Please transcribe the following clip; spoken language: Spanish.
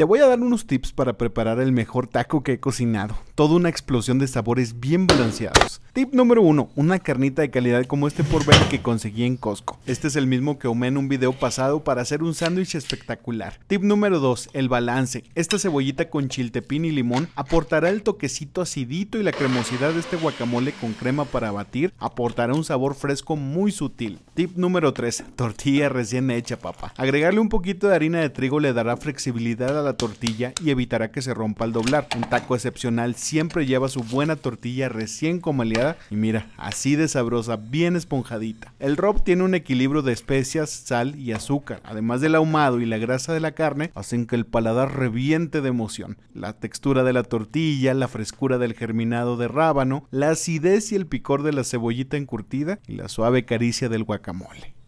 Te voy a dar unos tips para preparar el mejor taco que he cocinado. Toda una explosión de sabores bien balanceados. Tip número 1. Una carnita de calidad como este por ver que conseguí en Costco. Este es el mismo que hume en un video pasado para hacer un sándwich espectacular. Tip número 2. El balance. Esta cebollita con chiltepín y limón aportará el toquecito acidito y la cremosidad de este guacamole con crema para batir. Aportará un sabor fresco muy sutil. Tip número 3. Tortilla recién hecha, papá. Agregarle un poquito de harina de trigo le dará flexibilidad a la tortilla y evitará que se rompa al doblar. Un taco excepcional siempre lleva su buena tortilla recién comaleada y mira, así de sabrosa, bien esponjadita. El rob tiene un equilibrio de especias, sal y azúcar. Además del ahumado y la grasa de la carne, hacen que el paladar reviente de emoción. La textura de la tortilla, la frescura del germinado de rábano, la acidez y el picor de la cebollita encurtida y la suave caricia del guacamole.